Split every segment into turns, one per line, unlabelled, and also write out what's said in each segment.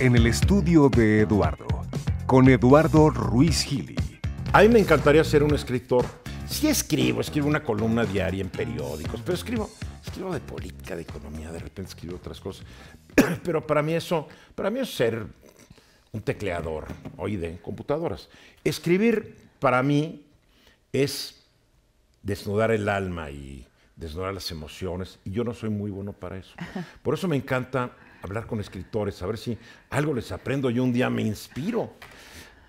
en el estudio de Eduardo, con Eduardo Ruiz Gili. A mí me encantaría ser un escritor. Sí escribo, escribo una columna diaria en periódicos, pero escribo, escribo de política, de economía, de repente escribo otras cosas. Pero para mí eso, para mí es ser un tecleador, hoy de computadoras. Escribir para mí es desnudar el alma y desnudar las emociones, y yo no soy muy bueno para eso. Por eso me encanta hablar con escritores, a ver si algo les aprendo y un día me inspiro.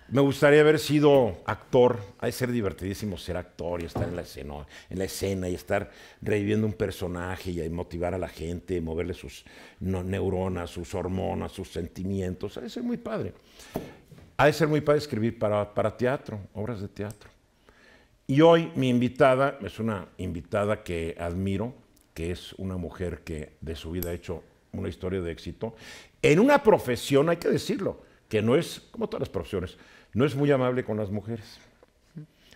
Me gustaría haber sido actor. Ha de ser divertidísimo ser actor y estar en la escena, en la escena y estar reviviendo un personaje y motivar a la gente, moverle sus neuronas, sus hormonas, sus sentimientos. Ha de ser muy padre. Ha de ser muy padre escribir para teatro, obras de teatro. Y hoy mi invitada es una invitada que admiro, que es una mujer que de su vida ha hecho una historia de éxito, en una profesión, hay que decirlo, que no es, como todas las profesiones, no es muy amable con las mujeres.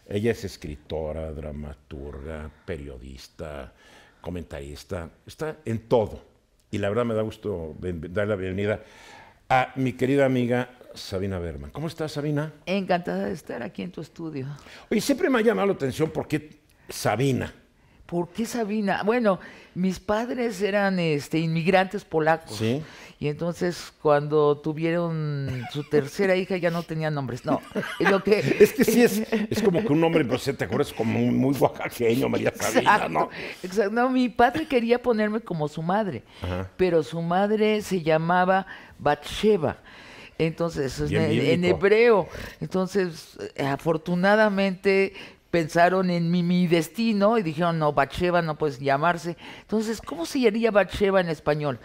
Ella es escritora, dramaturga, periodista, comentarista, está en todo. Y la verdad me da gusto dar la bienvenida a mi querida amiga Sabina Berman. ¿Cómo estás, Sabina? Encantada de
estar aquí en tu estudio.
Oye, siempre me ha llamado la atención porque Sabina
¿Por qué Sabina? Bueno, mis padres eran este, inmigrantes polacos.
Y
entonces
cuando tuvieron su tercera
hija ya no tenían nombres. No,
es que... sí es, es como que un nombre, si pues, ¿te acuerdas? Como un, muy oaxaqueño, María exacto, ¿no?
Exacto. No, mi padre quería ponerme como su madre, pero su madre se llamaba Batsheva. Entonces, en, hebreo. Entonces, afortunadamente pensaron en mi, destino y dijeron, no, Bacheva no puedes llamarse. Entonces, ¿cómo se llamaría Bacheva en español?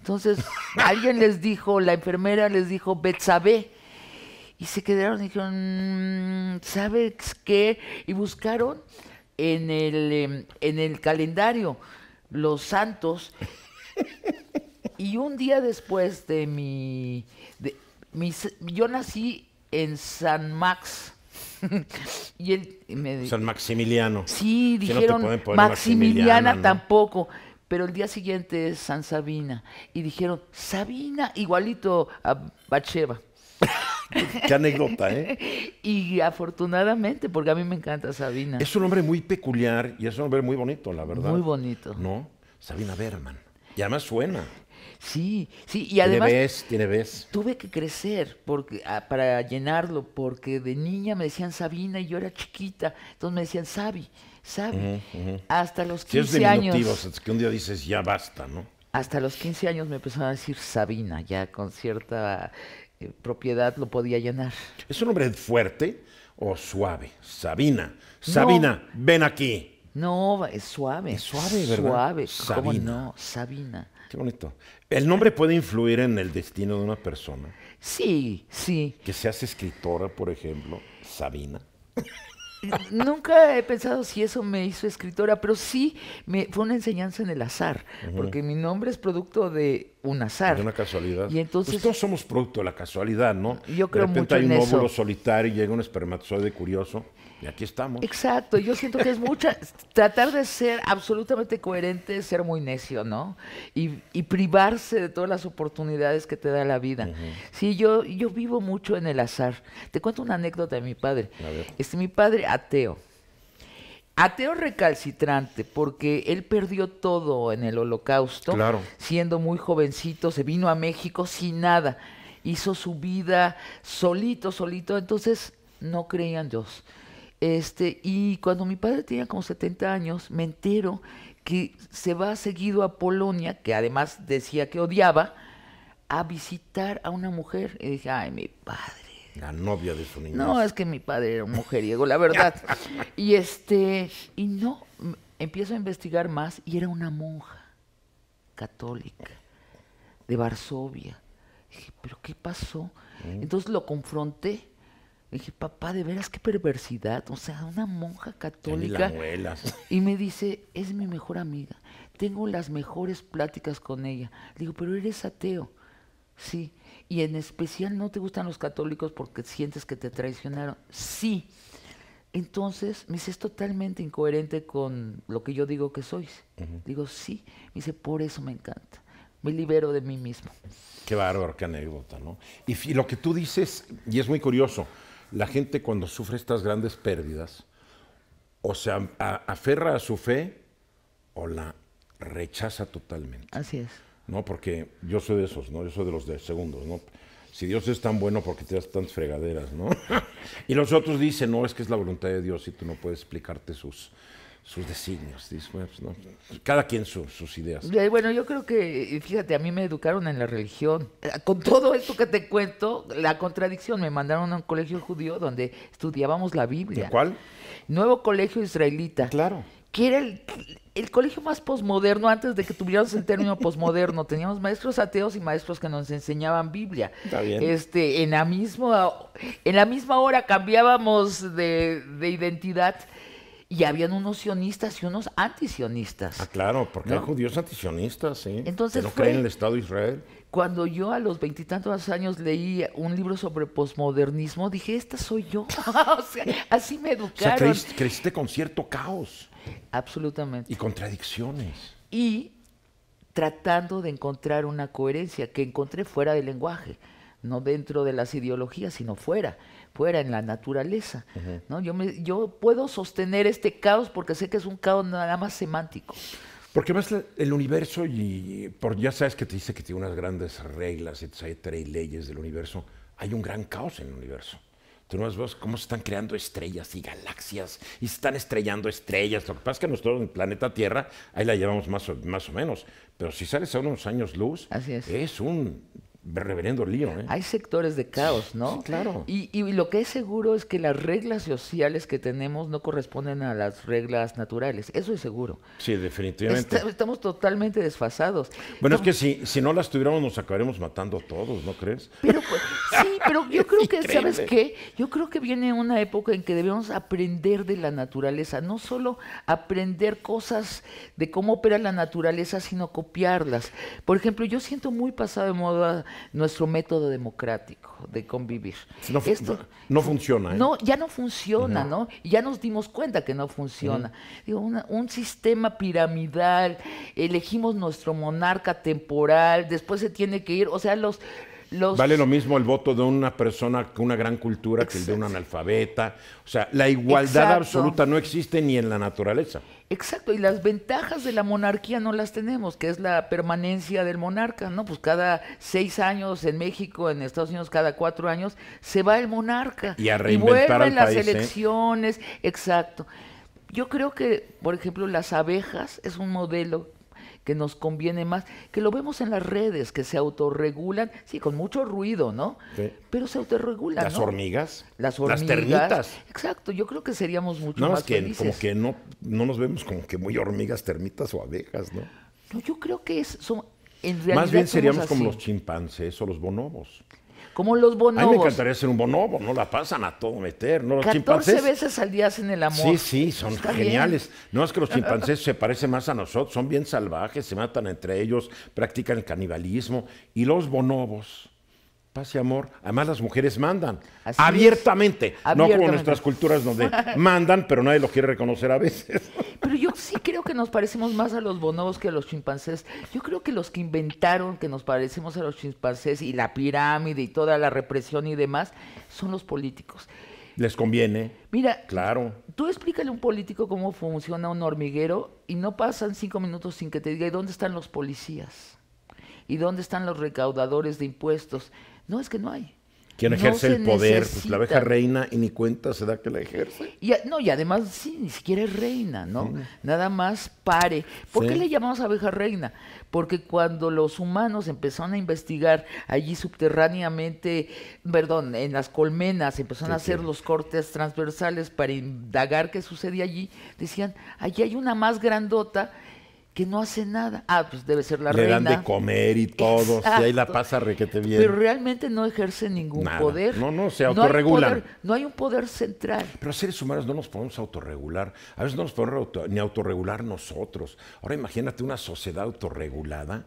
Entonces, alguien les dijo, la enfermera les dijo, Betsabe. Y se quedaron y dijeron, mm, ¿sabes qué? Y buscaron en el, em, en el calendario los santos. y un día después de mi... De, mi yo nací en San Max, y él
me San Maximiliano. Sí, dijeron Maximiliana,
tampoco. Pero el día siguiente es San Sabina. Y dijeron, Sabina, igualito a Bacheva.
Qué anécdota, ¿eh?
Y afortunadamente, porque a mí me encanta Sabina. Es un
hombre muy peculiar y es un hombre muy bonito, la verdad. Muy bonito. ¿No? Sabina Berman. Y además suena. Sí,
sí, y además... Tiene Tuve que crecer porque, ah, para llenarlo, porque de niña me decían Sabina y yo era chiquita, entonces me decían Sabi, Sabi, hasta los 15 es años... Es
que un día dices, ya basta, ¿no?
Hasta los 15 años me empezaron a decir Sabina, ya con cierta eh, propiedad lo podía llenar. ¿Es un hombre fuerte
o suave? Sabina, Sabina, ven aquí.
No, es suave. suave, Suave. Sabina. no? Sabina.
Qué bonito. ¿El nombre puede influir en el destino de una persona? Sí, sí. Que seas escritora, por ejemplo, Sabina.
Nunca he pensado si eso me hizo escritora, pero sí me, fue una enseñanza en el azar,
porque mi nombre es producto de un azar. De una casualidad. Y entonces, pues todos somos producto de la casualidad, ¿no? Yo creo de repente hay un solitario y llega un espermatozoide curioso aquí estamos.
Exacto, yo siento que es mucha, tratar de ser absolutamente coherente es ser muy necio, ¿no? Y, privarse de todas las oportunidades que te da la vida. Sí, yo, yo vivo mucho en el azar. Te cuento una anécdota de mi padre. Este, mi padre ateo. Ateo recalcitrante, porque él perdió todo en el holocausto. Claro. Siendo muy jovencito, se vino a México sin nada. Hizo su vida solito, solito. Entonces, no creía en Dios este, y cuando mi padre tenía como 70 años, me entero que se va seguido a Polonia, que además decía que odiaba, a visitar a una mujer. Y dije, ay, mi padre.
La novia de su niñez. No, es que mi padre era un mujeriego, la verdad.
y este, y no, empiezo a investigar más y era una monja católica de Varsovia. Dije, ¿pero qué pasó? Mm. Entonces lo confronté dije, papá, de veras qué perversidad. O sea, una monja católica. y La y me dice, es mi mejor amiga. Tengo las mejores pláticas con ella. digo, pero eres ateo. Sí. Y en especial no te gustan los católicos porque sientes que te traicionaron. Sí. Entonces me dice, es totalmente incoherente con lo que yo digo que sois. Digo, sí. Me dice, por eso me encanta. Me libero de mí mismo.
Qué bárbaro, qué anécdota, ¿no? y lo que tú dices, y es muy curioso, la gente cuando sufre estas grandes pérdidas, o se aferra a su fe o la rechaza totalmente. Así es. No, porque yo soy de esos, ¿no? Yo soy de los de segundos, ¿no? Si Dios es tan bueno, porque te das tantas fregaderas, no? y los otros dicen, no, es que es la voluntad de Dios y tú no puedes explicarte sus, sus designios. ¿no? Cada quien sus ideas.
Eh, bueno, yo creo que, fíjate, a mí me educaron en la religión. Ah, con todo esto que te cuento, la contradicción, me mandaron a un colegio judío donde estudiábamos la Biblia. ¿De cuál? Nuevo colegio israelita. Claro. Que era el, colegio más posmoderno antes de que tuviéramos el término posmoderno. Teníamos maestros ateos y maestros que nos enseñaban Biblia. Está bien. Este, en la misma, en la misma hora cambiábamos de, de identidad y habían unos sionistas y unos antisionistas.
Ah, claro, porque hay judíos antisionistas, sí. Entonces no creen en el Estado de Israel. Cuando yo
a los veintitantos años leí un libro sobre posmodernismo, dije, esta soy yo. así me educaron. O sea, con cierto caos. Absolutamente. Y contradicciones. Y tratando de encontrar una coherencia que encontré fuera del lenguaje, no dentro de las ideologías, sino fuera fuera, en la naturaleza. ¿no? yo, yo puedo sostener este caos porque sé que es un caos nada más semántico.
Porque más el universo, y por, ya sabes que te dice que tiene unas grandes reglas, etcétera, y leyes del universo, hay un gran caos en el universo. Tú no ves cómo se están creando estrellas y galaxias y se están estrellando estrellas. Lo que pasa es que nosotros en el planeta Tierra, ahí la llevamos más o, más o menos. Pero si sales a unos años luz, es. un reverendo lío. ¿eh? Hay sectores de caos, ¿no? Sí, claro. Y, lo que es seguro es que las
reglas sociales que tenemos no corresponden a las reglas naturales. Eso es seguro.
Sí, definitivamente. estamos totalmente desfasados. Bueno, es que si, si no las tuviéramos nos acabaremos matando a todos, ¿no crees? Pero, pues,
sí, pero yo creo que, ¿sabes qué? Yo creo que viene una época en que debemos aprender de la naturaleza, no solo aprender cosas de cómo opera la naturaleza, sino copiarlas. Por ejemplo, yo siento muy pasado de moda nuestro método democrático de convivir. No, Esto,
no funciona. ¿eh?
No, ya no funciona, ¿no? Ya nos dimos cuenta que no funciona. Digo, un sistema piramidal, elegimos nuestro monarca temporal, después se tiene que ir, o sea, los Vale lo
mismo el voto de una persona con una gran cultura que el de un analfabeta. O sea, la igualdad absoluta no existe ni en la naturaleza.
Exacto, y las ventajas de la monarquía no las tenemos, que es la permanencia del monarca, ¿no? Pues cada seis años en México, en Estados Unidos cada cuatro años, se va el monarca. Y a reinventar y las ¿eh? elecciones. Exacto. Yo creo que, por ejemplo, las abejas es un modelo que nos conviene más, que lo vemos en las redes, que se autorregulan, sí, con mucho ruido, ¿no? Pero se autorregulan. Las
hormigas. Las hormigas. termitas.
Exacto, yo creo que seríamos mucho más que, felices. Como que
no, no nos vemos como que muy hormigas, termitas o abejas, ¿no?
No, yo creo que es, Más bien seríamos como los
chimpancés o los bonobos como los bonobos. A mí me encantaría ser un bonobo, no la pasan a todo meter. ¿no? Los 14
veces al día hacen el amor. Sí,
sí, son geniales. No es que los chimpancés se parecen más a nosotros, son bien salvajes, se matan entre ellos, practican el canibalismo. Y los bonobos, pase amor, además las mujeres mandan, abiertamente. no como nuestras culturas donde mandan, pero nadie lo quiere reconocer a veces.
Pero yo sí creo que nos parecemos más a los bonobos que a los chimpancés. Yo creo que los que inventaron que nos parecemos a los chimpancés y la pirámide y toda la represión y demás son los políticos.
Les conviene. Mira, claro.
Tú explícale a un político cómo funciona un hormiguero y no pasan cinco minutos sin que te diga ¿y dónde están los policías? ¿Y dónde están los recaudadores de impuestos? No, es que no hay
quien ejerce el poder, pues la abeja reina y ni cuenta se da que la ejerce.
Y, no, y además sí, ni siquiera es reina, ¿no? Nada más pare. ¿Por qué le llamamos abeja reina? Porque cuando los humanos empezaron a investigar allí subterráneamente, perdón, en las colmenas, empezaron a hacer los cortes transversales para indagar qué sucede allí, decían, allí hay una más grandota que no hace nada. Ah, pues debe ser la Le dan de
comer y todo, y ahí la pasa requete bien. Pero
realmente no ejerce ningún poder. No,
no, se autorregula.
No hay, un poder central.
Pero seres humanos no nos podemos autorregular. A veces no nos podemos ni autorregular nosotros. Ahora imagínate una sociedad autorregulada.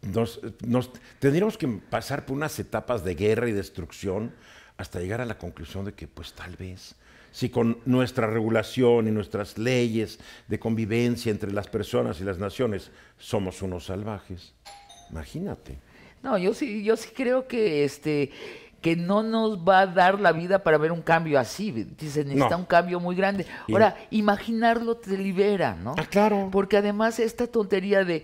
Nos, nos, tendríamos que pasar por unas etapas de guerra y destrucción hasta llegar a la conclusión de que, pues tal vez si con nuestra regulación y nuestras leyes de convivencia entre las personas y las naciones somos unos salvajes. Imagínate.
No, yo sí, yo sí creo que este que no nos va a dar la vida para ver un cambio así. Se necesita un cambio muy grande. Ahora, imaginarlo te libera, ¿no? Ah, claro. Porque además esta tontería de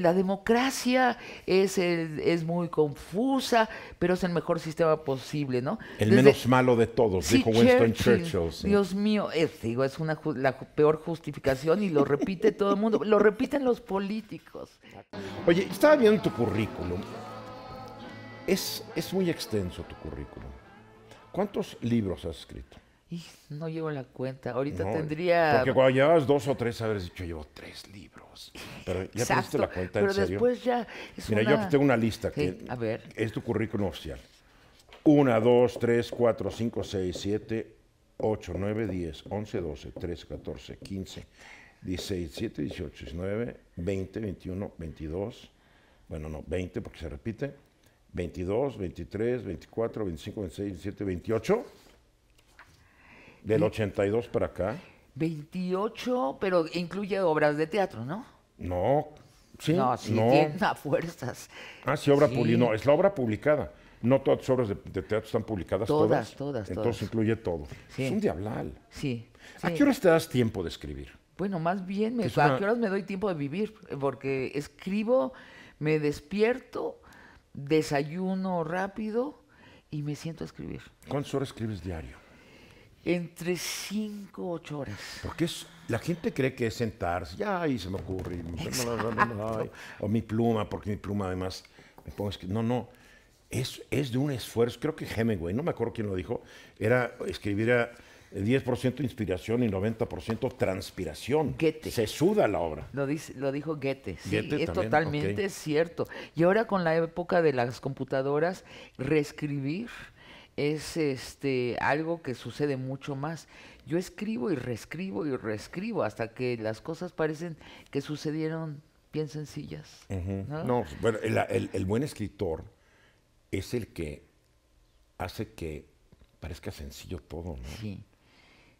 la democracia es, es muy confusa, pero es el mejor sistema posible, ¿no? El menos malo de todos, dijo Winston Churchill. Dios mío, es, digo, es una, la peor justificación y lo repite todo el mundo, lo repiten los políticos.
Oye, estaba viendo tu currículum. Es, es muy extenso tu currículum. ¿Cuántos libros has escrito?
no llevo la cuenta. Ahorita tendría. Porque
cuando llevabas dos o tres, habrías dicho, yo llevo tres libros. Pero ya Exacto. la cuenta, en serio. Pero después ya. Es Mira, yo aquí tengo una lista que a ver. es tu currículum oficial: 1, 2, 3, 4, 5, 6, 7, 8, 9, 10, 11, 12, 13, 14, 15, 16, 17, 18, 19, 20, 21, 22. Bueno, no, 20 porque se repite. 22, 23, 24, 25, 26, 27, 28. Del 82 para acá.
28, pero incluye obras de teatro, ¿no?
No. Sí, no, sí, tiene
fuerzas.
Ah, sí, obra sí. No, es la obra publicada. No todas las obras de, teatro están publicadas todas. Todas, todas. Entonces incluye todo. Es un diablal. Sí, ¿A qué horas te das tiempo de escribir?
Bueno, más bien, me, ¿a qué horas me doy tiempo de vivir? Porque escribo, me despierto, desayuno
rápido y me siento a escribir. ¿Cuántas horas escribes diario? Entre 5 o 8 horas. Porque es, la gente cree que es sentarse, ya ahí se me ocurre, o mi pluma, porque mi pluma además me pongo a No, no, es, es de un esfuerzo. Creo que Hemingway, no me acuerdo quién lo dijo, era escribir a el 10% inspiración y 90% transpiración. Se suda la obra. Lo, dice, lo dijo Goethe. Sí, es totalmente
cierto. Y ahora con la época de las computadoras, reescribir es este algo que sucede mucho más. Yo escribo y reescribo y reescribo hasta que las cosas parecen que sucedieron bien sencillas.
¿no? bueno, el, el buen escritor es el que hace que parezca sencillo todo, ¿no? Sí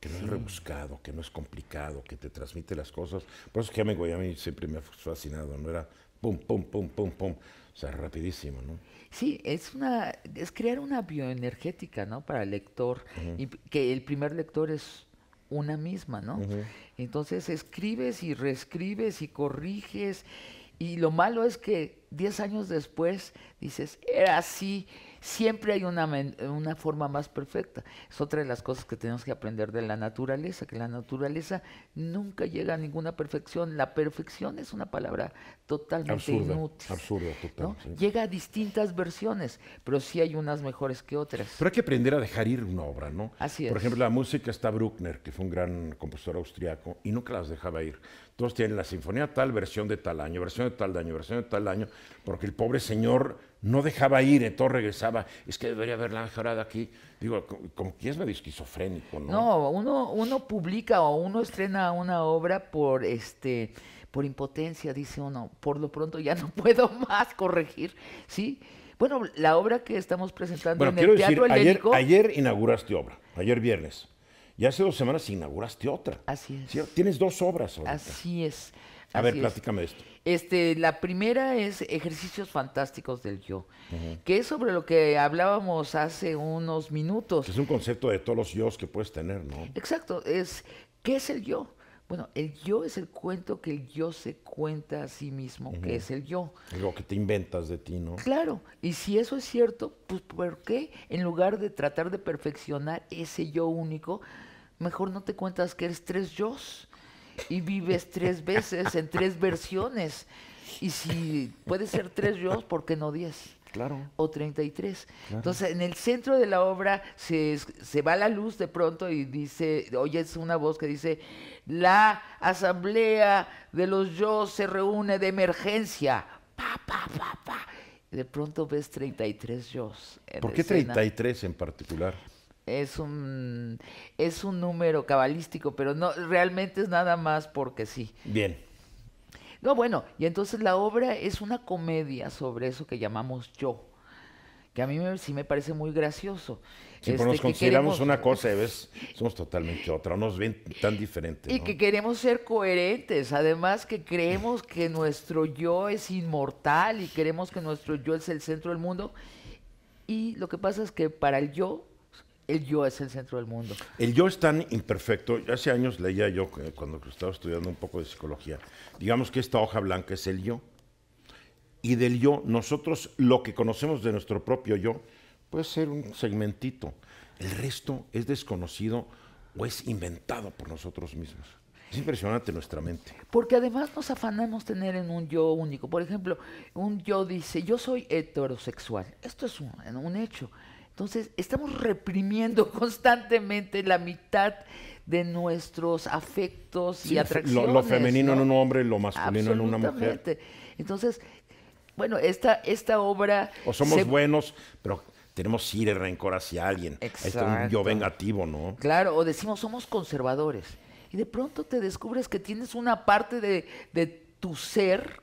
que no es rebuscado, que no es complicado, que te transmite las cosas. Por eso que a mí siempre me ha fascinado, ¿no? Era pum, pum, pum, pum, pum. O sea, rapidísimo, ¿no?
Sí, es, una, es crear una bioenergética, ¿no? Para el lector, y que el primer lector es una misma, ¿no? Entonces escribes y reescribes y corriges, y lo malo es que 10 años después dices, era así, Siempre hay una, una forma más perfecta. Es otra de las cosas que tenemos que aprender de la naturaleza, que la naturaleza nunca llega a ninguna perfección. La perfección es una palabra totalmente inútil. Llega a distintas versiones, pero sí hay unas mejores que otras.
Pero hay que aprender a dejar ir una obra, ¿no? Así es. Por ejemplo, la música está Bruckner, que fue un gran compositor austriaco, y nunca las dejaba ir. Entonces tienen la sinfonía tal, versión de tal año, versión de tal año, versión de tal año, porque el pobre señor no dejaba ir, entonces regresaba, es que debería haberla mejorado aquí. Digo, como que es medio esquizofrénico, ¿no?
No, uno, uno publica o uno estrena una obra por este por impotencia, dice uno, por lo pronto ya no puedo más corregir, ¿sí? Bueno, la obra que estamos presentando en el Teatro decir, Ayer, ayer
inauguraste obra, ayer viernes. Y hace dos semanas inauguraste otra. Así es. Tienes dos obras Así es. A ver, es.
esto. Este, la primera es Ejercicios Fantásticos del Yo, que es sobre lo que hablábamos hace unos minutos. Es un concepto de todos los yos que puedes tener, ¿no? Exacto. Es, ¿Qué es el yo? Bueno, el yo es el cuento que el yo se cuenta a sí mismo, que es el yo.
Lo que te inventas de ti, ¿no? Claro,
y si eso es cierto, pues ¿por qué en lugar de tratar de perfeccionar ese yo único, mejor no te cuentas que eres tres yo's y vives tres veces en tres versiones. Y si puede ser tres yo's, ¿por qué no diez? Claro. O y tres. Entonces, en el centro de la obra se, se va la luz de pronto y dice, oye, es una voz que dice, la asamblea de los yo se reúne de emergencia. Pa, pa, pa, pa. de pronto ves 33 yo's. ¿Por qué y
tres en particular?
es un, es un número cabalístico, pero no, realmente es nada más porque sí. Bien. No, bueno, y entonces la obra es una comedia sobre eso que llamamos yo, que a mí sí me parece muy gracioso. Si este, nos consideramos una cosa,
¿ves? somos totalmente otra, nos ven tan diferentes. Y que
queremos ser coherentes, además que creemos que nuestro yo es inmortal y queremos que nuestro yo es el centro del mundo. Y lo que pasa es que para el yo el yo es el centro del mundo.
El yo es tan imperfecto. Hace años leía yo, cuando estaba estudiando un poco de psicología, digamos que esta hoja blanca es el yo. Y del yo, nosotros lo que conocemos de nuestro propio yo puede ser un segmentito. El resto es desconocido o es inventado por nosotros mismos. Es impresionante nuestra mente.
Porque además nos afanamos tener en un yo único. Por ejemplo, un yo dice, yo soy heterosexual. Esto es un, un hecho. Entonces, estamos reprimiendo constantemente la mitad de nuestros afectos y atracciones. Lo, femenino en un
hombre, lo masculino en una mujer.
Entonces, bueno, esta, esta obra... O somos
buenos, pero tenemos ir y rencor hacia alguien. Exacto. es un yo vengativo, ¿no? Claro, o decimos
somos conservadores. Y de pronto te descubres que tienes una parte de, tu ser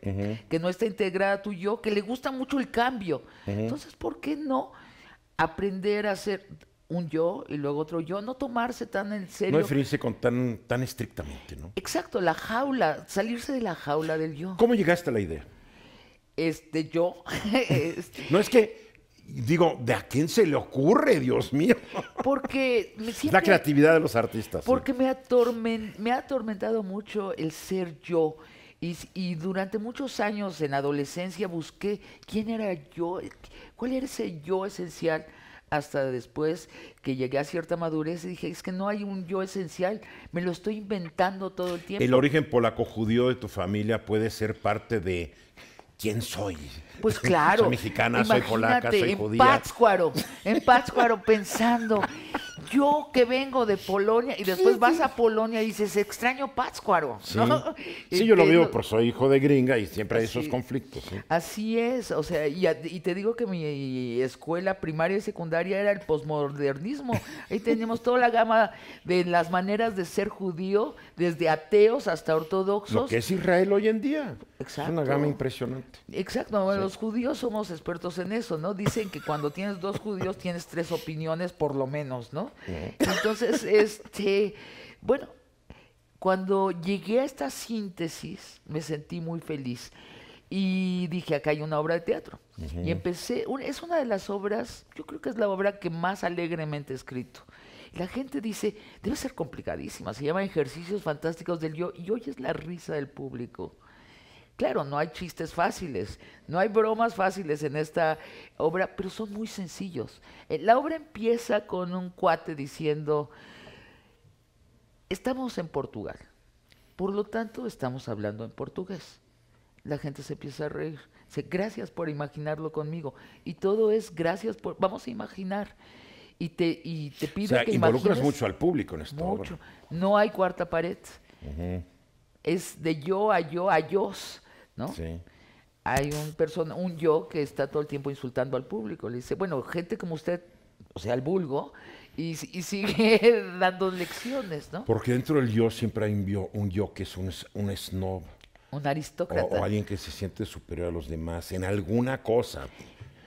que no está integrada a tu yo, que le gusta mucho el cambio. Entonces, ¿por qué no? aprender a ser un yo y luego otro yo, no tomarse tan en serio. No definirse
con tan, tan estrictamente, ¿no?
Exacto, la jaula, salirse de la jaula del yo.
¿Cómo llegaste a la idea? Este, yo. Este. no es que, digo, ¿de a quién se le ocurre, Dios mío? Porque. Me la creatividad de los artistas. Porque
me, me ha atormentado mucho el ser yo. Y, durante muchos años en adolescencia busqué quién era yo, cuál era ese yo esencial, hasta después que llegué a cierta madurez y dije, es que no hay un yo esencial, me lo estoy inventando todo el tiempo. El
origen polaco-judío de tu familia puede ser parte de quién soy.
Pues claro. soy mexicana, soy polaca, soy judía. En Pátzcuaro, en Pátzcuaro pensando, yo que vengo de Polonia y después vas a Polonia y dices, extraño Pátzcuaro. Sí, yo lo vivo, por
soy hijo de gringa y siempre hay esos conflictos.
Así es, o sea, y, te digo que mi escuela primaria y secundaria era el posmodernismo. Ahí teníamos toda la gama de las maneras de ser judío, desde ateos hasta ortodoxos. Lo que es Israel
hoy en día. Es una gama impresionante.
Exacto, los judíos somos expertos en eso, ¿no? Dicen que cuando tienes dos judíos tienes tres opiniones por lo menos, ¿no? Entonces, este, bueno, cuando llegué a esta síntesis me sentí muy feliz y dije, acá hay una obra de teatro. Y empecé, es una de las obras, yo creo que es la obra que más alegremente he escrito. La gente dice, debe ser complicadísima, se llama Ejercicios Fantásticos del Yo, y hoy es la risa del público. Claro, no hay chistes fáciles, no hay bromas fáciles en esta obra, pero son muy sencillos. Eh, la obra empieza con un cuate diciendo, estamos en Portugal, por lo tanto estamos hablando en portugués. La gente se empieza a reír. Dice, gracias por imaginarlo conmigo. Y todo es gracias por, vamos a imaginar y te, y te pido o sea, involucras mucho al
público en esta
No hay cuarta pared. Es de yo a yo a yo. ¿no? Hay un persona, un yo que está todo el tiempo insultando al público. Le dice, bueno, gente como usted, o sea, el vulgo, y, sigue dando lecciones, ¿no? Porque
dentro del yo siempre hay un yo, que es un, snob.
Un aristócrata.
O, alguien que se siente superior a los demás en alguna cosa.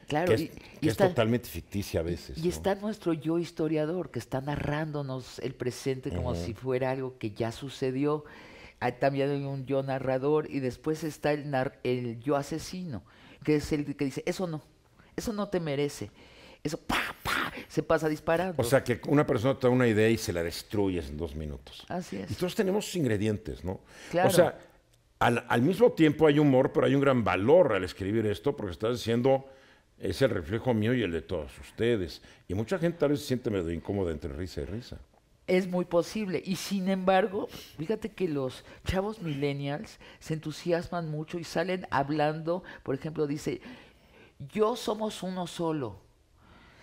Claro, es, y, es totalmente ficticia a veces. Y está
nuestro yo historiador que está narrándonos el presente como si fuera algo que ya sucedió también hay un yo narrador y después está el, el yo asesino, que es el que dice, eso no, eso no te merece.
Eso, pa, pa, se pasa disparando. O sea, que una persona te da una idea y se la destruyes en dos minutos. Así es. Y todos tenemos ingredientes, ¿no? Claro. O sea, al, al mismo tiempo hay humor, pero hay un gran valor al escribir esto porque estás diciendo es el reflejo mío y el de todos ustedes. Y mucha gente tal vez se siente medio incómoda entre risa y risa
es muy posible. Y sin embargo, fíjate que los chavos millennials se entusiasman mucho y salen hablando, por ejemplo, dice, yo somos uno solo.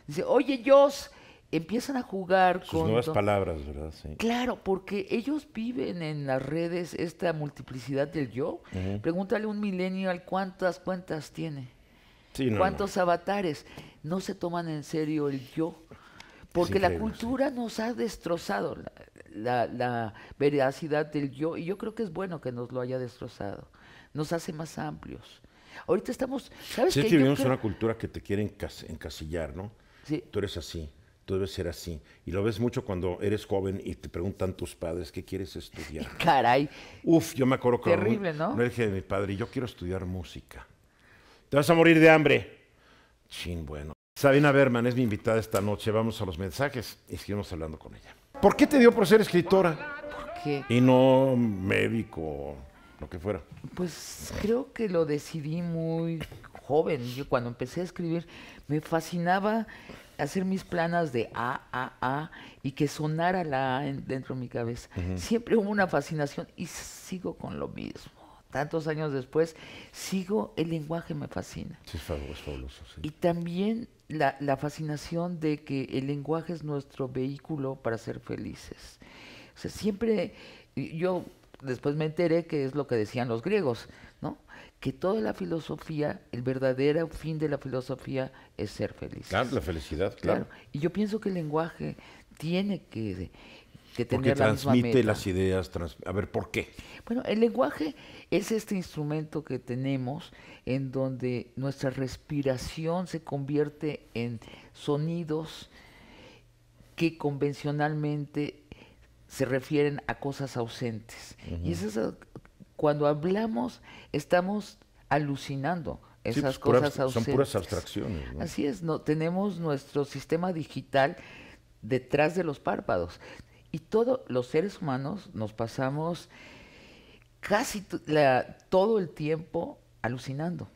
Dice, oye, ellos empiezan a jugar Sus con... nuevas
palabras, ¿verdad?
Claro, porque ellos viven en las redes esta multiplicidad del yo. Pregúntale a un millennial cuántas cuentas tiene. ¿Cuántos avatares? No se toman en serio el yo. Porque la cultura nos ha destrozado la, veracidad del yo, y yo creo que es bueno que nos lo haya destrozado. Nos hace más amplios. Ahorita estamos. ¿Sabes que vivimos una
cultura que te quieren encasillar, ¿no? Sí. Tú eres así, tú debes ser así. Y lo ves mucho cuando eres joven y te preguntan tus padres qué quieres estudiar. caray. Uf, yo me acuerdo que. Terrible, ¿no? dije de mi padre, yo quiero estudiar música. Te vas a morir de hambre. Chin, bueno, Sabina Berman es mi invitada esta noche. Vamos a los mensajes y seguimos hablando con ella. ¿Por qué te dio por ser escritora? ¿Por qué? Y no médico, lo que fuera. Pues
creo que lo decidí muy joven. Yo cuando empecé a escribir me fascinaba hacer mis planas de A, A, A y que sonara la A dentro de mi cabeza. Siempre hubo una fascinación y sigo con lo mismo. Tantos años después, sigo, el lenguaje me fascina.
Sí, es fabuloso, fabuloso sí.
Y también la, fascinación de que el lenguaje es nuestro vehículo para ser felices. O sea, siempre yo después me enteré que es lo que decían los griegos, ¿no? Que toda la filosofía, el verdadero fin de la filosofía es ser feliz.
Claro, la felicidad, claro.
Y yo pienso que el lenguaje tiene
que, que tener transmite las ideas. A ver, ¿por qué?
Bueno, el lenguaje es este instrumento que tenemos en donde nuestra respiración se convierte en sonidos que convencionalmente se refieren a cosas ausentes. Y cuando hablamos estamos alucinando pues, esas cosas ausentes. Son puras abstracciones. Así es, no, tenemos nuestro sistema digital detrás de los párpados. Y todos los seres humanos nos pasamos casi todo el tiempo alucinando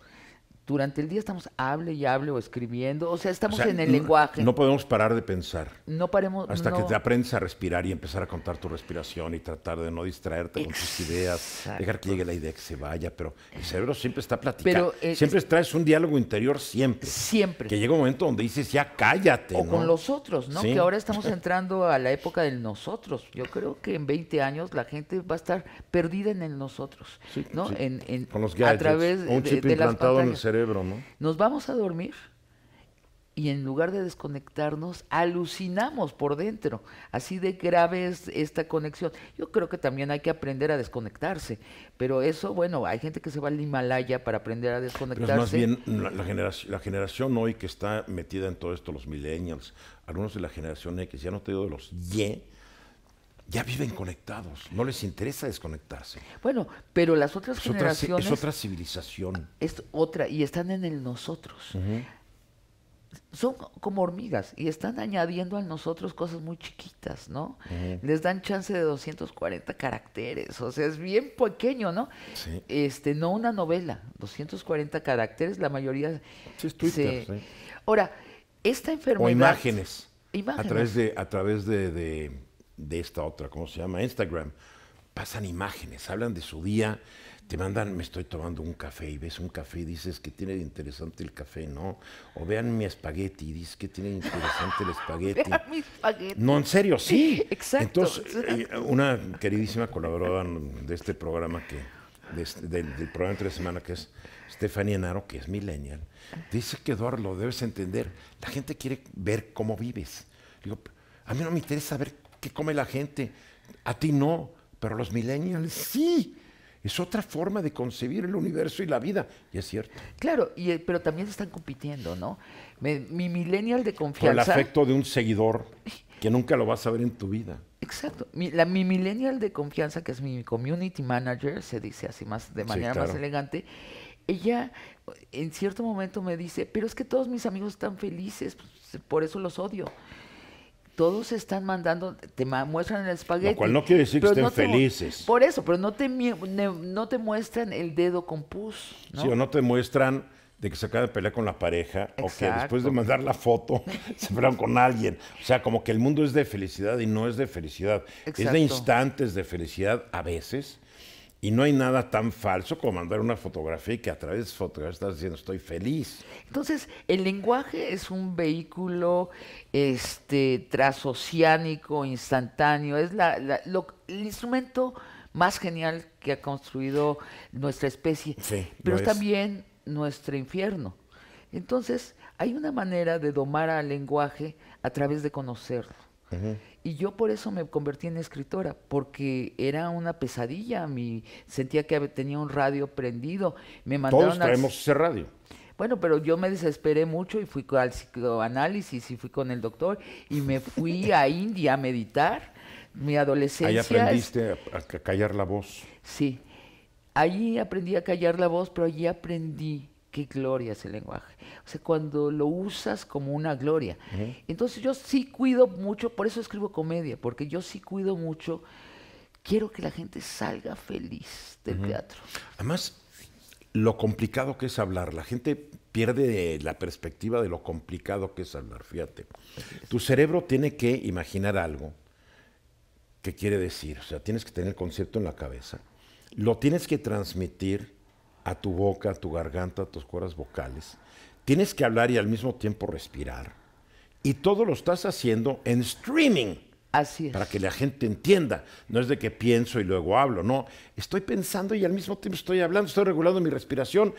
durante el día estamos hable y hable o escribiendo, o sea, estamos en el lenguaje. No
podemos parar de pensar.
No paremos. Hasta que te
aprendes a respirar y empezar a contar tu respiración y tratar de no distraerte con tus ideas, dejar que llegue la idea que se vaya, pero el cerebro siempre está platicando. Eh, siempre traes un diálogo interior, siempre. Siempre. Que llega un momento donde dices, ya cállate. O con los otros, ¿no? Que ahora estamos
entrando a la época del nosotros. Yo creo que en 20 años la gente va a estar perdida en el nosotros, ¿no? En, con los gadgets, a través un chip de, implantado en el cerebro nos vamos a dormir y en lugar de desconectarnos, alucinamos por dentro. Así de grave es esta conexión. Yo creo que también hay que aprender a desconectarse, pero eso, bueno, hay gente que se va al Himalaya para aprender a desconectarse. más bien la,
generación, la, generación, hoy que está metida en todo esto, los millennials, algunos de la generación X, ya no te digo de los Y, ya viven conectados, no les interesa desconectarse.
Bueno, pero las otras es es otra
civilización.
Es otra, y están en el nosotros. Son como hormigas y están añadiendo a nosotros cosas muy chiquitas, ¿no? Les dan chance de 240 caracteres, o sea, es bien pequeño, ¿no? Sí. Este, no una novela, 240 caracteres, la mayoría... Sí, Twitter, Ahora, esta enfermedad... O imágenes.
Imágenes. A través de, a través de de esta otra, ¿cómo se llama? Instagram, pasan imágenes, hablan de su día, te mandan, me estoy tomando un café y ves un café y dices que tiene interesante el café, ¿no? O vean mi espagueti y dices que tiene interesante el espagueti. No, en serio, sí. Exacto. Entonces, eh, eh, una queridísima colaboradora de este programa que, de, este, de, del programa entre semana que es Stefania Naro, que es millennial, dice que Eduardo, lo debes entender, la gente quiere ver cómo vives. Digo, a mí no me interesa ver ¿Qué come la gente. A ti no, pero los millennials sí. Es otra forma de concebir el universo y la vida, y es cierto. Claro, y, eh, pero también están compitiendo, ¿no? mi
millennial de confianza. por el
afecto de un seguidor que nunca lo vas a ver en tu vida.
Exacto. Mi, millennial de confianza, que es mi community manager, se dice así más de manera más elegante, ella en cierto momento me dice, pero es que todos mis amigos están felices, pues, por eso los odio todos están mandando, te muestran el espagueti. Lo cual no quiere decir que estén felices. Por eso, pero no te, no te muestran el dedo con pus. Sí, o no
te muestran de que se acaba de pelear con la pareja o que después de mandar la foto se pelearon con alguien. O sea, como que el mundo es de felicidad y no es de felicidad. Es de instantes de felicidad a veces y no hay nada tan falso como mandar una fotografía y que a través de esa fotografía estás diciendo estoy feliz.
Entonces, el lenguaje es un vehículo este, transoceánico, instantáneo, es el instrumento más genial que ha construido nuestra especie, pero es. también nuestro infierno. Entonces, hay una manera de domar al lenguaje a través de conocerlo. Y yo por eso me convertí en escritora, porque era una pesadilla. sentía que tenía un radio prendido. Me mandaron Todos traemos ese radio. Bueno, pero yo me desesperé mucho y fui al psicoanálisis y fui con el doctor y me fui a India a meditar. Mi adolescencia. Ahí aprendiste
a callar la voz.
Sí. Allí aprendí a callar la voz, pero allí aprendí qué gloria es el lenguaje. O sea, cuando lo usas como una gloria. Entonces yo sí cuido mucho, por eso escribo comedia, porque yo sí cuido mucho, quiero que la gente salga feliz
del teatro. Además, lo complicado que es hablar, la gente pierde la perspectiva de lo complicado que es hablar, fíjate. Tu cerebro tiene que imaginar algo que quiere decir, o sea, tienes que tener el concepto en la cabeza, lo tienes que transmitir a tu boca, a tu garganta, a tus cuerdas vocales. Tienes que hablar y al mismo tiempo respirar. Y todo lo estás haciendo en streaming. Así es. Para que la gente entienda. No es de que pienso y luego hablo. No, estoy pensando y al mismo tiempo estoy hablando, estoy regulando mi respiración.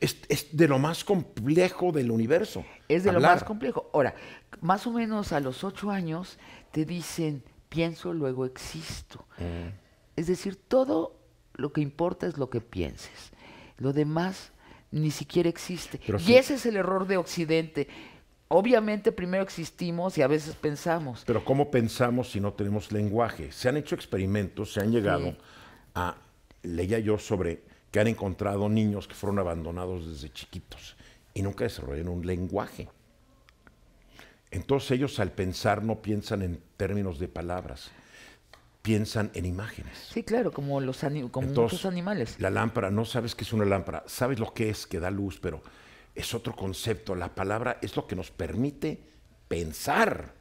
Es, de lo más complejo del universo. Es de lo más
complejo. Ahora, más o menos a los ocho años te dicen, pienso, luego existo. Mm. Es decir, todo lo que importa es lo que pienses.
Lo demás ni siquiera existe. y
ese es el error de Occidente. Obviamente primero existimos
y a veces pensamos. Pero ¿cómo pensamos si no tenemos lenguaje? Se han hecho experimentos, se han llegado a, leía yo sobre que han encontrado niños que fueron abandonados desde chiquitos y nunca desarrollaron un lenguaje. Entonces ellos al pensar no piensan en términos de palabras, piensan en imágenes.
Sí, claro, como los como
animales. La lámpara, no sabes qué es una lámpara, sabes lo que es, que da luz, pero es otro concepto. La palabra es lo que nos permite pensar.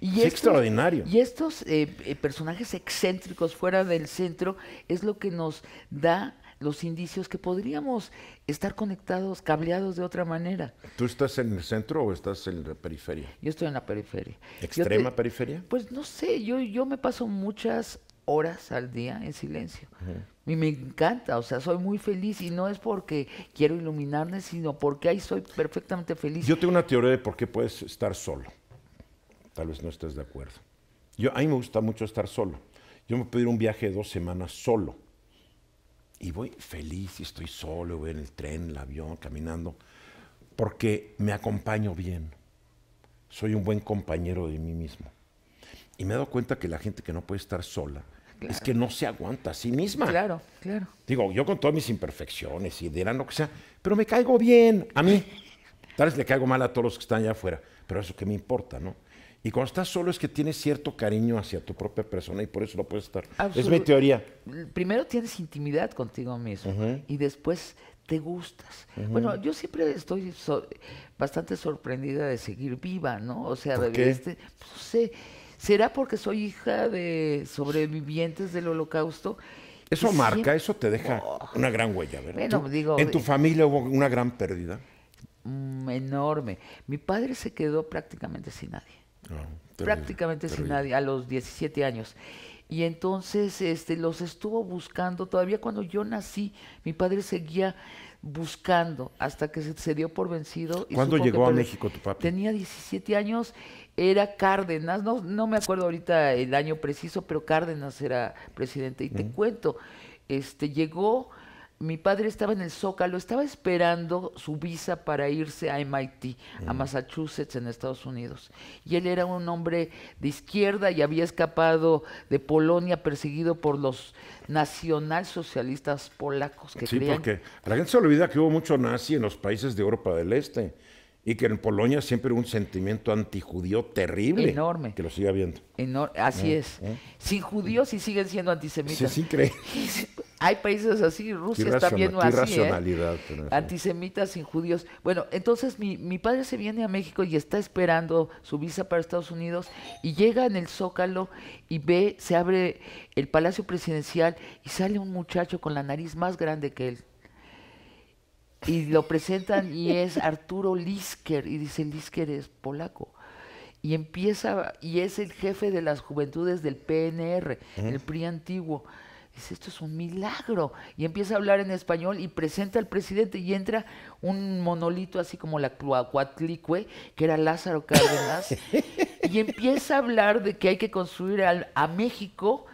Y es extraordinario.
Y estos eh, eh, personajes
excéntricos fuera del centro es lo que nos da los indicios que podríamos estar conectados, cableados de otra manera.
¿Tú estás en el centro o estás en la periferia? Yo estoy en la periferia. ¿Extrema periferia?
Pues no sé, yo, yo me paso muchas horas al día en silencio. Y me encanta, o sea, soy muy feliz y no es porque quiero iluminarme, sino porque ahí soy perfectamente feliz.
Yo tengo una teoría de por qué puedes estar solo. Tal vez no estés de acuerdo. Yo, a mí me gusta mucho estar solo. Yo me puedo ir un viaje de dos semanas solo y voy feliz y estoy solo, voy en el tren, en el avión, caminando, porque me acompaño bien. Soy un buen compañero de mí mismo. Y me he dado cuenta que la gente que no puede estar sola es que no se aguanta a sí misma. Claro, claro. Digo, yo con todas mis imperfecciones y dirán lo que sea, pero me caigo bien a mí. Tal vez le caigo mal a todos los que están allá afuera, pero eso que me importa, ¿no? Y cuando estás solo es que tienes cierto cariño hacia tu propia persona y por eso no puedes estar. es mi teoría. Primero tienes intimidad contigo mismo y después
te gustas. Bueno, yo siempre estoy bastante sorprendida de seguir viva, ¿no? O sea, de qué? Este, pues, no sé, será porque soy hija de sobrevivientes del holocausto.
Eso marca, eso te deja oh. una gran huella, ¿verdad? digo, en tu eh, familia hubo una gran pérdida.
Mm, enorme. Mi padre se quedó prácticamente sin nadie
prácticamente sin nadie,
a los 17 años. Y entonces este, los estuvo buscando, todavía cuando yo nací, mi padre seguía buscando hasta que se, dio por vencido. Y ¿Cuándo llegó a México tu papá Tenía 17 años, era Cárdenas, no, no me acuerdo ahorita el año preciso, pero Cárdenas era presidente. Y te cuento, este, llegó mi padre estaba en el Zócalo, estaba esperando su visa para irse a MIT, a mm. Massachusetts, en Estados Unidos. Y él era un hombre de izquierda y había escapado de Polonia perseguido por los nacionalsocialistas polacos que Sí, porque
la gente se olvida que hubo mucho nazi en los países de Europa del Este. Y que en Polonia siempre hubo un sentimiento antijudío terrible. Enorme. Que lo siga viendo. así ¿Eh? es. ¿Eh?
Sin judíos y siguen siendo antisemitas. Sí, sí, cree. Hay países así, Rusia está viendo así. ¿eh? Antisemitas sin judíos. Bueno, entonces mi padre se viene a México y está esperando su visa para Estados Unidos y llega en el Zócalo y ve, se abre el Palacio Presidencial y sale un muchacho con la nariz más grande que él y lo presentan y es Arturo Lisker, y dice Lisker es polaco. Y empieza, y es el jefe de las juventudes del PNR, el PRI antiguo. Dice, esto es un milagro. Y empieza a hablar en español y presenta al presidente y entra un monolito así como la Cuatlicue, que era Lázaro Cárdenas, y empieza a hablar de que hay que construir a México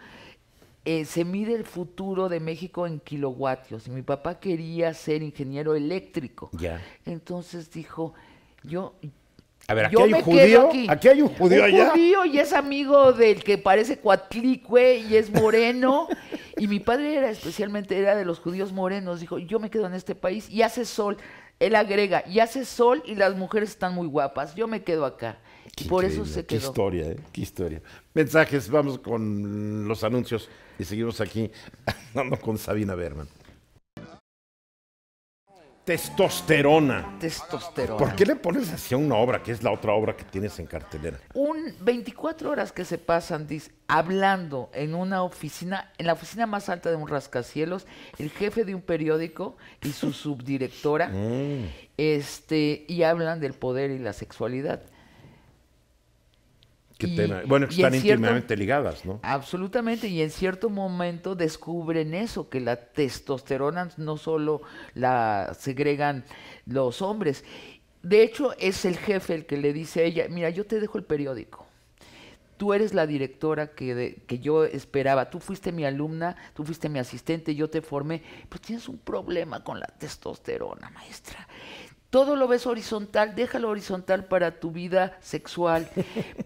eh, se mide el futuro de México en kilowatios, Y mi papá quería ser ingeniero eléctrico. Ya. Entonces dijo, yo...
A ver, aquí hay un judío. Aquí. hay un judío un
judío y es amigo del que parece cuatlicue y es moreno. y mi padre era especialmente, era de los judíos morenos. Dijo, yo me quedo en este país y hace sol. Él agrega, y hace sol y las mujeres están muy guapas. Yo me quedo acá. Por eso se quedó. Qué
historia, ¿eh? qué historia. Mensajes, vamos con los anuncios y seguimos aquí hablando con Sabina Berman. Testosterona. Testosterona. ¿Por qué le pones así a una obra que es la otra obra que tienes en cartelera?
Un 24 horas que se pasan, hablando en una oficina, en la oficina más alta de un rascacielos, el jefe de un periódico y su subdirectora, mm. este, y hablan del poder y la sexualidad.
Bueno, están íntimamente ligadas, ¿no?
Absolutamente, y en cierto momento descubren eso, que la testosterona no solo la segregan los hombres. De hecho, es el jefe el que le dice a ella, mira, yo te dejo el periódico. Tú eres la directora que, que yo esperaba, tú fuiste mi alumna, tú fuiste mi asistente, yo te formé, Pues tienes un problema con la testosterona, maestra todo lo ves horizontal, déjalo horizontal para tu vida sexual,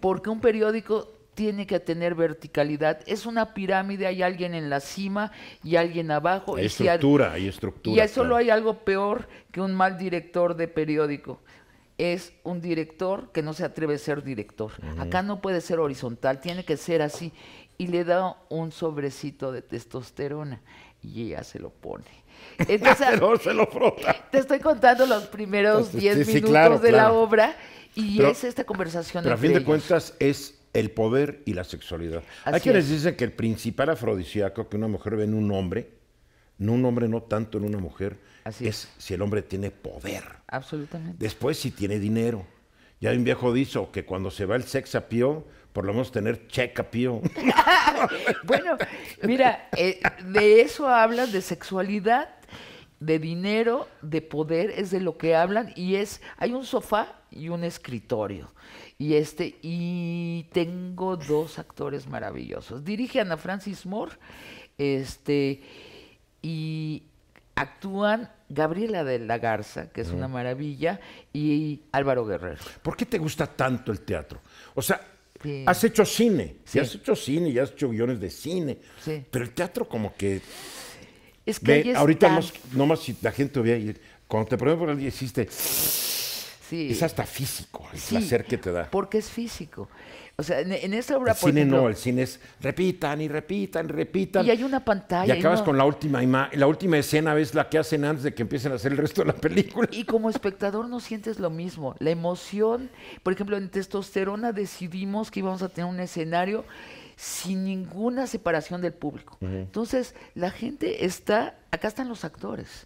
porque un periódico tiene que tener verticalidad. Es una pirámide, hay alguien en la cima y alguien abajo. Hay y estructura,
hay estructura. Y eso solo
hay algo peor que un mal director de periódico. Es un director que no se atreve a ser director. Acá no puede ser horizontal, tiene que ser así. Y le da un sobrecito de testosterona y ella se lo pone entonces, se lo frota. Te estoy contando los primeros 10 pues, minutos de la obra y es esta conversación. Pero a fin de
cuentas es el poder y la sexualidad. Hay quienes dicen que el principal afrodisíaco que una mujer ve en un hombre, no un hombre no tanto en una mujer, es, si el hombre tiene poder.
Absolutamente.
Después si tiene dinero. Ya un viejo dijo que cuando se va el sex por lo menos tener checa, pío.
bueno, mira, eh, de eso hablan, de sexualidad, de dinero, de poder, es de lo que hablan y es, hay un sofá y un escritorio. Y este, y tengo dos actores maravillosos. Dirige Ana Francis Moore, este, y actúan Gabriela de la Garza, que es una maravilla, y Álvaro Guerrero. ¿Por qué te gusta
tanto el teatro? O sea, Has hecho cine, si has hecho cine y has hecho guiones de cine, pero el teatro como que... Es que ahorita más, nomás si la gente hubiera... Cuando te pregunto por día hiciste... Es hasta físico el placer que te da. Porque es físico.
O sea, en, esa obra, el cine no, el
cine es repitan y repitan, repitan. Y hay
una pantalla. Y acabas con
la última la última escena ves la que hacen antes de que empiecen a hacer el resto de la película.
Y como espectador no sientes lo mismo. La emoción, por ejemplo, en Testosterona decidimos que íbamos a tener un escenario sin ninguna separación del público. Entonces, la gente está, acá están los actores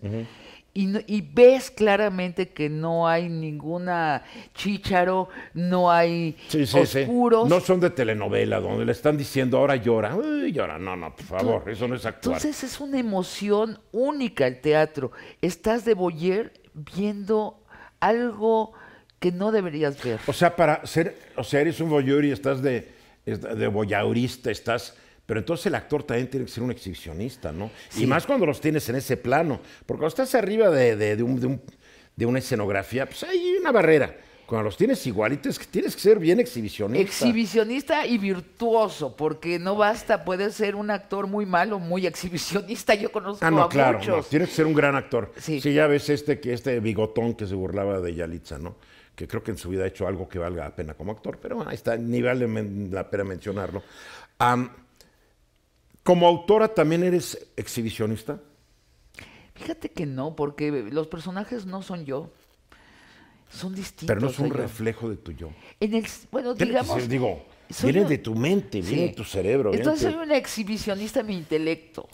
y, ves claramente que no hay ninguna chícharo, no hay oscuros. No
son de telenovela donde le están diciendo ahora llora, Uy, llora, no, no, por favor, eso no es actual Entonces
es una emoción única el teatro. Estás de Boyer viendo algo que no deberías ver. O
sea, para ser, o sea, eres un boyer y estás de, de boyaurista estás pero entonces el actor también tiene que ser un exhibicionista, ¿no? Y más cuando los tienes en ese plano. Porque cuando estás arriba de, una escenografía, pues hay una barrera. Cuando los tienes igualitos, tienes que ser bien exhibicionista.
Exhibicionista y virtuoso, porque no basta, puedes ser un actor muy malo, muy exhibicionista. Yo conozco ah, no, claro,
tienes que ser un gran actor. Sí. sí, ya ves este, que este bigotón que se burlaba de Yalitza, ¿no? Que creo que en su vida ha hecho algo que valga la pena como actor, pero ahí está, ni vale la pena mencionarlo. ¿Como autora también eres exhibicionista? Fíjate que no,
porque los personajes no son yo. Son distintos. Pero no es un
reflejo de tu yo.
bueno, digamos. digo, viene de tu mente, viene de tu cerebro. Entonces soy una exhibicionista de mi intelecto.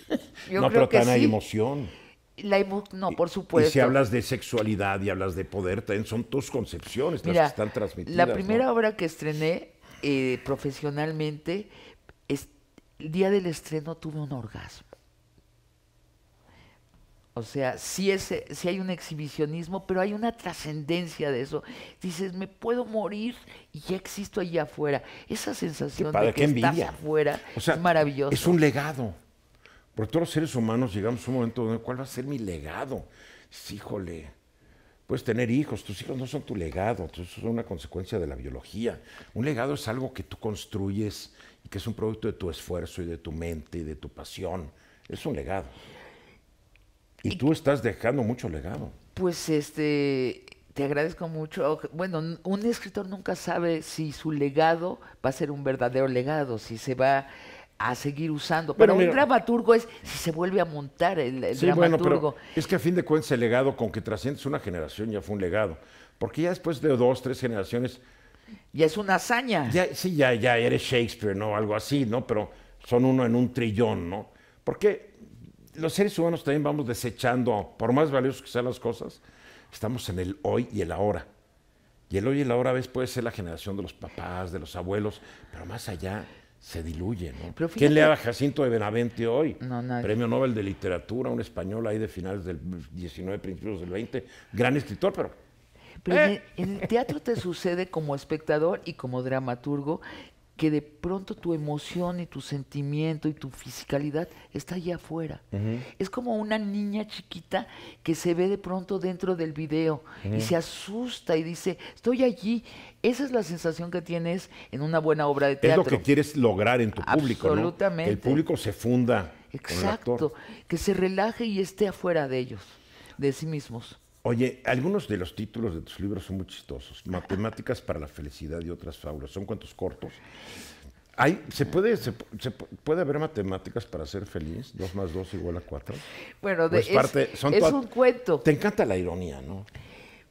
no, pero que hay
emoción.
no, por supuesto. Y si hablas
de sexualidad y hablas de poder, también son tus concepciones las que están transmitidas. La primera
obra que estrené eh, profesionalmente el día del estreno tuve un orgasmo. O sea, sí, hay un exhibicionismo, pero hay una trascendencia de eso. Dices, me puedo morir y ya existo allá afuera. Esa sensación de que estás afuera
o sea, es maravillosa. Es un legado. Porque todos los seres humanos llegamos a un momento donde, ¿cuál va a ser mi legado? Híjole, puedes tener hijos, tus hijos no son tu legado, eso es una consecuencia de la biología. Un legado es algo que tú construyes que es un producto de tu esfuerzo y de tu mente y de tu pasión. Es un legado. Y, tú estás dejando mucho legado.
Pues este, te agradezco mucho. Bueno, un escritor nunca sabe si su legado va a ser un verdadero legado, si se va a
seguir usando. Pero, un
dramaturgo es si se vuelve a montar el, dramaturgo.
es que a fin de cuentas el legado con que trasciendes una generación ya fue un legado. Porque ya después de dos, tres generaciones
y es una hazaña.
sí, ya, ya eres Shakespeare, ¿no? Algo así, ¿no? Pero son uno en un trillón, ¿no? Porque los seres humanos también vamos desechando, por más valiosos que sean las cosas, estamos en el hoy y el ahora. Y el hoy y el ahora a veces puede ser la generación de los papás, de los abuelos, pero más allá se diluye, ¿no? ¿Quién le a Jacinto de Benavente hoy? Premio Nobel de Literatura, un español ahí de finales del 19, principios del 20, gran escritor, pero
pero eh. en, el teatro te sucede como espectador y como dramaturgo que de pronto tu emoción y tu sentimiento y tu fisicalidad está ahí afuera. Es como una niña chiquita que se ve de pronto dentro del video y se asusta y dice, estoy allí. Esa es la sensación que tienes en una buena obra de teatro. Es lo que
quieres lograr en tu público, Que el público se funda. Exacto,
que se relaje y esté afuera de ellos, de sí mismos.
Oye, algunos de los títulos de tus libros son muy chistosos. Matemáticas para la felicidad y otras fábulas. ¿Son cuentos cortos? Hay, ¿se, puede, se, puede haber matemáticas para ser feliz? ¿Dos más dos igual a cuatro? Bueno, de, es, parte, es un cuento. Te encanta la ironía, ¿no?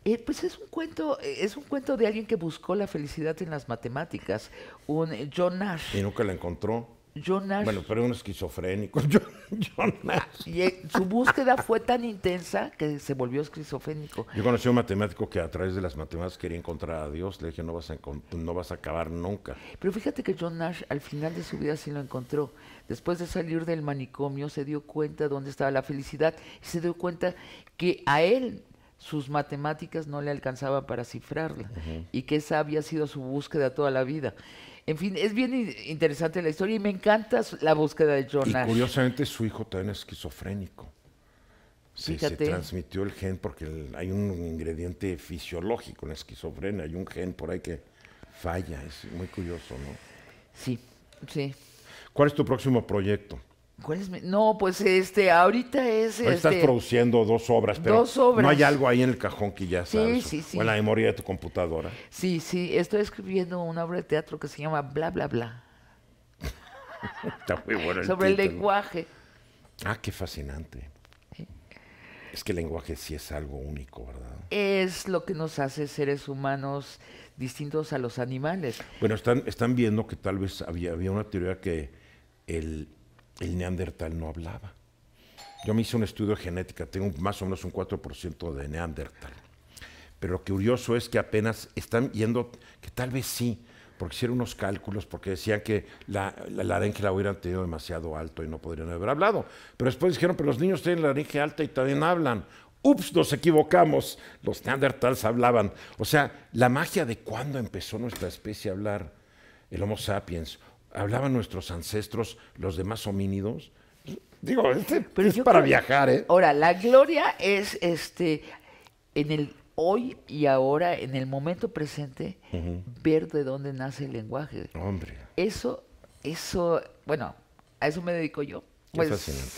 Eh, pues es un cuento, eh, es un cuento de alguien que buscó la felicidad en las matemáticas, un John Nash. Y nunca la encontró. John Nash. Bueno,
pero un esquizofrénico. John,
Y eh, su búsqueda fue tan intensa que se volvió esquizofrénico.
Yo conocí a un matemático que a través de las matemáticas quería encontrar a Dios. Le dije, no vas a, no vas a acabar nunca.
Pero fíjate que John Nash al final de su vida sí lo encontró. Después de salir del manicomio, se dio cuenta dónde estaba la felicidad y se dio cuenta que a él sus matemáticas no le alcanzaban para cifrarla y que esa había sido su búsqueda toda la vida. En fin, es bien interesante la historia y me encanta la búsqueda de Jonas. Y curiosamente
su hijo también es esquizofrénico. Sí, se, transmitió el gen porque hay un ingrediente fisiológico en la esquizofrenia, hay un gen por ahí que falla, es muy curioso, ¿no? Sí, sí. ¿Cuál es tu próximo proyecto?
¿Cuál es mi? No, pues este, ahorita es. estás este,
produciendo dos obras, pero dos no hay algo ahí en el cajón que ya sabes. Sí, sí, sí. O en la memoria de tu computadora.
Sí, sí. Estoy escribiendo una obra de teatro que se llama Bla, bla,
bla. Está muy bueno el Sobre el lenguaje. Ah, qué fascinante. Es que el lenguaje sí es algo único, ¿verdad?
Es lo que nos hace seres humanos distintos a los animales.
Bueno, están, están viendo que tal vez había, había una teoría que el el neandertal no hablaba. Yo me hice un estudio de genética, tengo más o menos un 4% de neandertal. Pero lo curioso es que apenas están yendo, que tal vez sí, porque hicieron unos cálculos, porque decían que la, la laringe la hubieran tenido demasiado alto y no podrían haber hablado. Pero después dijeron, pero los niños tienen la laringe alta y también hablan. Ups, nos equivocamos. Los neandertals hablaban. O sea, la magia de cuándo empezó nuestra especie a hablar, el Homo sapiens, hablaban nuestros ancestros, los demás homínidos.
Digo, este es para viajar, ¿eh? Ahora, la gloria es este en el hoy y ahora, en el momento presente, ver de dónde nace el lenguaje. Hombre. Eso, eso, bueno, a eso me dedico yo. Pues, fascinante.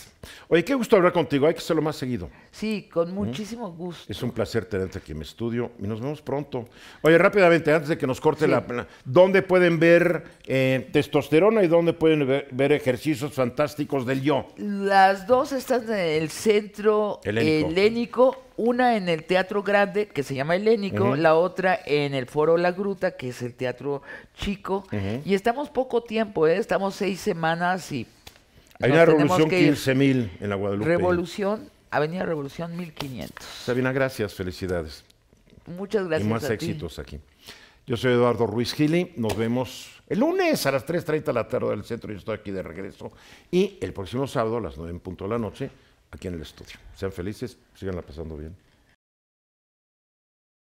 Oye, qué gusto hablar contigo. Hay que hacerlo más seguido. Sí, con muchísimo gusto. Es un placer tenerte aquí en mi estudio y nos vemos pronto. Oye, rápidamente, antes de que nos corte la, plana ¿Dónde pueden ver eh, testosterona y dónde pueden ver, ejercicios fantásticos del yo?
Las dos están en el centro helénico. una en el Teatro Grande, que se llama Helénico, la otra en el Foro La Gruta, que es el Teatro Chico. Y estamos poco tiempo, ¿eh? estamos seis semanas y
hay una revolución 15.000 en la Guadalupe. Revolución,
Avenida Revolución
1500. Sabina, gracias, felicidades.
Muchas gracias. Y más éxitos
aquí. Yo soy Eduardo Ruiz Gili. Nos vemos el lunes a las 3.30 de la tarde del centro. Yo estoy aquí de regreso. Y el próximo sábado a las 9 en punto de la noche, aquí en el estudio. Sean felices, sigan la pasando bien.